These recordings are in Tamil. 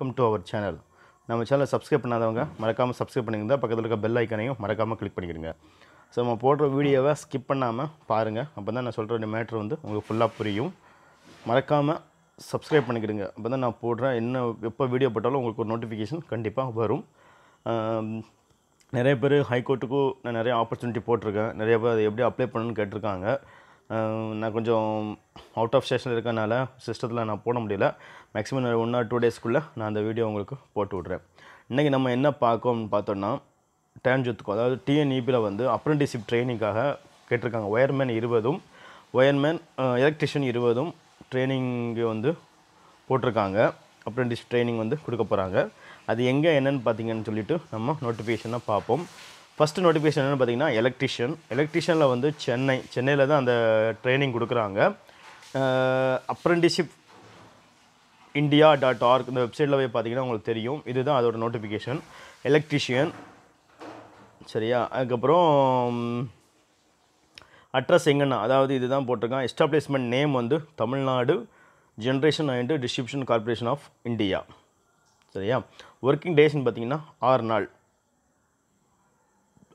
வெல்கம் டு அவர் சேனல் நம்ம சேனலை சப்ஸ்கிரைப் பண்ணாதவங்க மறக்காமல் சப்ஸ்கிரைப் பண்ணியிருந்தா பக்கத்தில் இருக்க பெல் ஐக்கனையும் மறக்காமல் கிளிக் பண்ணிக்கிறங்க ஸோ நம்ம போடுற வீடியோவை ஸ்கிப் பண்ணாமல் பாருங்கள் அப்போ தான் நான் சொல்கிற மேட்ரு வந்து உங்களுக்கு ஃபுல்லாக புரியும் மறக்காமல் சப்ஸ்கிரைப் பண்ணிக்கிடுங்க அப்போ தான் நான் போடுறேன் என்ன எப்போ வீடியோ போட்டாலும் உங்களுக்கு ஒரு நோட்டிஃபிகேஷன் கண்டிப்பாக வரும் நிறைய பேர் ஹைகோர்ட்டுக்கும் நான் நிறைய ஆப்பர்ச்சுனிட்டி போட்டிருக்கேன் நிறைய பேர் அதை எப்படி அப்ளை பண்ணணும்னு கேட்டிருக்காங்க நான் கொஞ்சம் அவுட் ஆஃப் ஸ்டேஷன் இருக்கனால சிஸ்டத்தில் நான் போட முடியல மேக்ஸிமம் ஒன் ஆர் டூ டேஸ்க்குள்ளே நான் அந்த வீடியோ உங்களுக்கு போட்டு விட்றேன் இன்றைக்கி நம்ம என்ன பார்க்கோம்னு பார்த்தோன்னா டேன்ஜுத்துக்கும் அதாவது டிஎன்இபியில் e வந்து அப்ரெண்டிஷிப் ட்ரைனிங்காக கேட்டிருக்காங்க ஒயர்மேன் இருபதும் ஒயர்மேன் எலக்ட்ரிஷியன் இருபதும் ட்ரைனிங்கு வந்து போட்டிருக்காங்க அப்ரெண்டிஷ் ட்ரைனிங் வந்து கொடுக்க போகிறாங்க அது எங்கே என்னென்னு பார்த்தீங்கன்னு சொல்லிவிட்டு நம்ம நோட்டிஃபிகேஷனாக பார்ப்போம் ஃபஸ்ட்டு நோட்டிஃபிகேஷன் என்னென்னு பார்த்தீங்கன்னா எலக்ட்ரிஷியன் எலக்ட்ரிஷியனில் வந்து சென்னை சென்னையில் தான் அந்த ட்ரைனிங் கொடுக்குறாங்க அப்ரண்டிஷிப் இந்தியா டாட் ஆர்க் இந்த வெப்சைட்டில் போய் பார்த்தீங்கன்னா உங்களுக்கு தெரியும் இதுதான் அதோட நோட்டிஃபிகேஷன் எலக்ட்ரிஷியன் சரியா அதுக்கப்புறம் அட்ரஸ் எங்கன்னா அதாவது இது தான் போட்டிருக்கான் எஸ்டாப்ளிஷ்மெண்ட் நேம் வந்து Tamil Nadu generation and distribution corporation of India சரியா ஒர்க்கிங் டேஸ்ன்னு பார்த்தீங்கன்னா ஆறு நாள்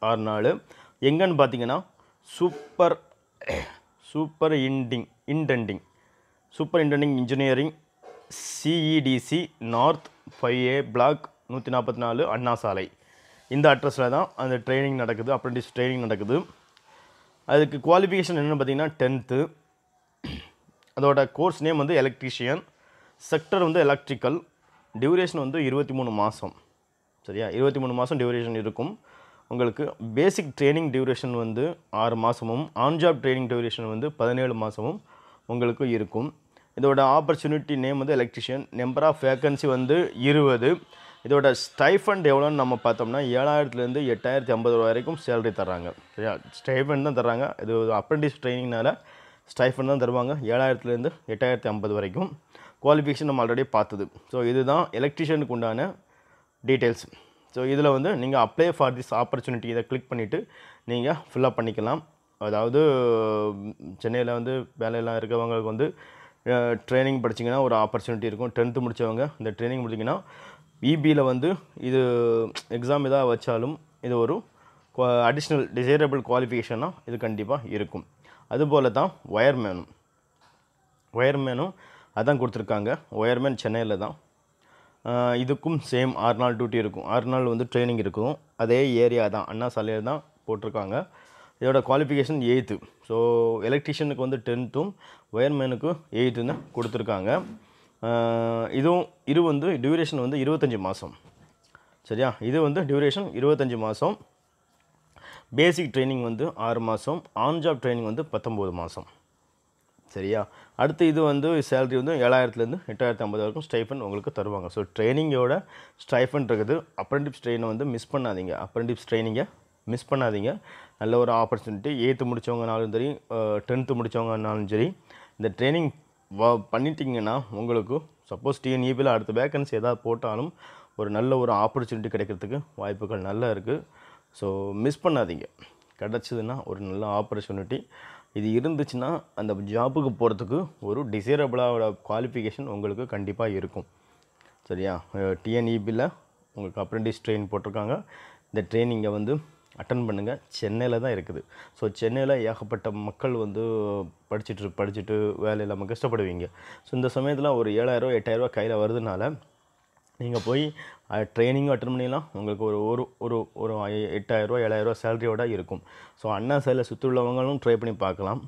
ஆறு நாலு எங்கன்னு பார்த்தீங்கன்னா super superintending intending superintending engineering CEDC north five A block நூற்றி நாற்பத்தி நாலு அண்ணா சாலை இந்த அட்ரஸில் தான் அந்த ட்ரைனிங் நடக்குது அப்ரெண்டிஸ் ட்ரைனிங் நடக்குது அதுக்கு குவாலிஃபிகேஷன் என்னென்னு பார்த்தீங்கன்னா டென்த்து அதோட கோர்ஸ் நேம் வந்து எலக்ட்ரிஷியன் செக்டர் வந்து எலக்ட்ரிக்கல் டியூரேஷன் வந்து இருபத்தி மூணு மாதம் சரியா இருபத்தி மூணு மாதம் டியூரேஷன் இருக்கும் உங்களுக்கு பேசிக் ட்ரைனிங் டியூரேஷன் வந்து ஆறு மாதமும் ஆன்ஜாப் ட்ரைனிங் டியூரேஷன் வந்து பதினேழு மாதமும் உங்களுக்கு இருக்கும் இதோட ஆப்பர்ச்சுனிட்டி நேம் வந்து எலக்ட்ரிஷியன் நம்பர் ஆஃப் வேக்கன்சி வந்து இருபது இதோட ஸ்டைஃபண்ட் எவ்வளோன்னு நம்ம பார்த்தோம்னா ஏழாயிரத்துலேருந்து எட்டாயிரத்தி ஐம்பது ரூபா வரைக்கும் சேலரி தர்றாங்க சரியா ஸ்டைஃபண்ட் தான் தர்றாங்க இது அப்ரெண்டிஸ் ட்ரைனிங்னால ஸ்டைஃபண்ட் தான் தருவாங்க ஏழாயிரத்துலேருந்து எட்டாயிரத்தி ஐம்பது வரைக்கும் குவாலிஃபிகேஷன் நம்ம ஆல்ரெடி பார்த்தது ஸோ இதுதான் எலக்ட்ரிஷியனுக்கு உண்டான டீட்டெயில்ஸ் ஸோ இதில் வந்து நீங்கள் அப்ளை ஃபார் திஸ் ஆப்பர்ச்சுனிட்டி இதை கிளிக் பண்ணிவிட்டு நீங்கள் ஃபில்லப் பண்ணிக்கலாம் அதாவது சென்னையில் வந்து வேலையெல்லாம் இருக்கிறவங்களுக்கு வந்து ட்ரைனிங் படிச்சிங்கன்னா ஒரு ஆப்பர்ச்சுனிட்டி இருக்கும் டென்த்து முடித்தவங்க இந்த ட்ரைனிங் முடிச்சிங்கன்னா இபியில் e வந்து இது எக்ஸாம் எதாவது வச்சாலும் இது ஒரு அடிஷ்னல் டிசைரபிள் குவாலிஃபிகேஷனாக இது கண்டிப்பாக இருக்கும் அதுபோல் தான் ஒயர்மேனும் ஒயர்மேனும் அதான் கொடுத்துருக்காங்க ஒயர்மேன் சென்னையில் தான் இதுக்கும் சேம் ஆறு நாள் டியூட்டி இருக்கும் ஆறு நாள் வந்து ட்ரைனிங் இருக்கும் அதே ஏரியா தான் அண்ணா சாலையில் தான் போட்டிருக்காங்க இதோட குவாலிஃபிகேஷன் எயித்து ஸோ எலக்ட்ரிஷியனுக்கு வந்து டென்த்தும் ஒயர்மேனுக்கு எயித்துன்னு கொடுத்துருக்காங்க இதுவும் இது வந்து டியூரேஷன் வந்து இருபத்தஞ்சி மாதம் சரியா இது வந்து டியூரேஷன் இருபத்தஞ்சி மாதம் பேசிக் ட்ரைனிங் வந்து ஆறு மாதம் ஆன் ஜாப் ட்ரைனிங் வந்து பத்தொம்போது மாதம் சரியா அடுத்து இது வந்து சேலரி வந்து ஏழாயிரத்துலேருந்து எட்டாயிரத்து ஐம்பது வரைக்கும் ஸ்டைஃபன் உங்களுக்கு தருவாங்க ஸோ ட்ரைனிங்கோட ஸ்டைஃபன் இருக்குது அப்ரெண்டிப்ஸ் ட்ரெயினை வந்து மிஸ் பண்ணாதீங்க அப்ரெண்டிப்ஸ் ட்ரைனிங்கை மிஸ் பண்ணாதீங்க நல்ல ஒரு ஆப்பர்ச்சுனிட்டி எயித்து முடித்தவங்கனாலும் சரி டென்த்து முடித்தவங்கனாலும் சரி இந்த ட்ரைனிங் வ பண்ணிட்டிங்கன்னா உங்களுக்கு சப்போஸ் டிஎன்இபியில் e அடுத்த வேக்கன்சி எதாவது போட்டாலும் ஒரு நல்ல ஒரு ஆப்பர்ச்சுனிட்டி கிடைக்கிறதுக்கு வாய்ப்புகள் நல்லா இருக்குது ஸோ மிஸ் பண்ணாதீங்க கிடச்சிதுன்னா ஒரு நல்ல ஆப்பர்ச்சுனிட்டி இது இருந்துச்சுன்னா அந்த ஜாப்புக்கு போகிறதுக்கு ஒரு டிசைரபிளாக குவாலிஃபிகேஷன் உங்களுக்கு கண்டிப்பாக இருக்கும் சரியா டிஎன்இபியில் e உங்களுக்கு அப்ரெண்டிஸ் ட்ரெயின் போட்டிருக்காங்க இந்த ட்ரெயினிங்கை வந்து அட்டன் பண்ணுங்கள் சென்னையில் தான் இருக்குது ஸோ சென்னையில் ஏகப்பட்ட மக்கள் வந்து படிச்சுட்டு படிச்சுட்டு வேலை இல்லாமல் கஷ்டப்படுவீங்க ஸோ இந்த சமயத்தில் ஒரு ஏழாயிரம் எட்டாயிரரூவா கையில் வருதுனால நீங்கள் போய் ட்ரைனிங்கும் அட்டன் பண்ணிடலாம் உங்களுக்கு ஒரு ஒரு ஒரு ஒரு எட்டாயிரரூவா ஏழாயிரரூவா சேலரியோட இருக்கும் ஸோ அண்ணா சுற்றி உள்ளவங்களும் ட்ரை பண்ணி பார்க்கலாம்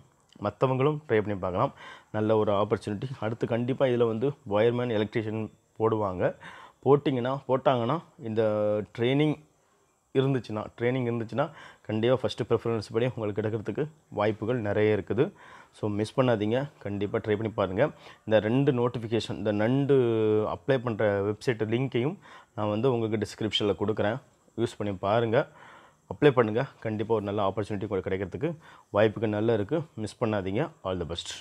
மற்றவங்களும் ட்ரை பண்ணி பார்க்கலாம் நல்ல ஒரு ஆப்பர்ச்சுனிட்டி அடுத்து கண்டிப்பாக இதில் வந்து ஒயர்மேன் எலக்ட்ரிஷியன் போடுவாங்க போட்டிங்கன்னா போட்டாங்கன்னா இந்த ட்ரைனிங் இருந்துச்சுன்னா ட்ரைனிங் இருந்துச்சுன்னா கண்டிப்பாக ஃபஸ்ட்டு ப்ரிஃபரன்ஸ் படி உங்களுக்கு கிடைக்கிறதுக்கு வாய்ப்புகள் நிறைய இருக்குது ஸோ மிஸ் பண்ணாதீங்க கண்டிப்பாக ட்ரை பண்ணி பாருங்கள் இந்த ரெண்டு நோட்டிஃபிகேஷன் இந்த ரெண்டு அப்ளை பண்ணுற வெப்சைட் லிங்க்கையும் நான் வந்து உங்களுக்கு டிஸ்கிரிப்ஷனில் கொடுக்குறேன் யூஸ் பண்ணி பாருங்கள் அப்ளை பண்ணுங்கள் கண்டிப்பாக ஒரு நல்ல ஆப்பர்ச்சுனிட்டி உங்களுக்கு கிடைக்கிறதுக்கு வாய்ப்புகள் நல்லா இருக்குது மிஸ் பண்ணாதீங்க ஆல் தி பெஸ்ட்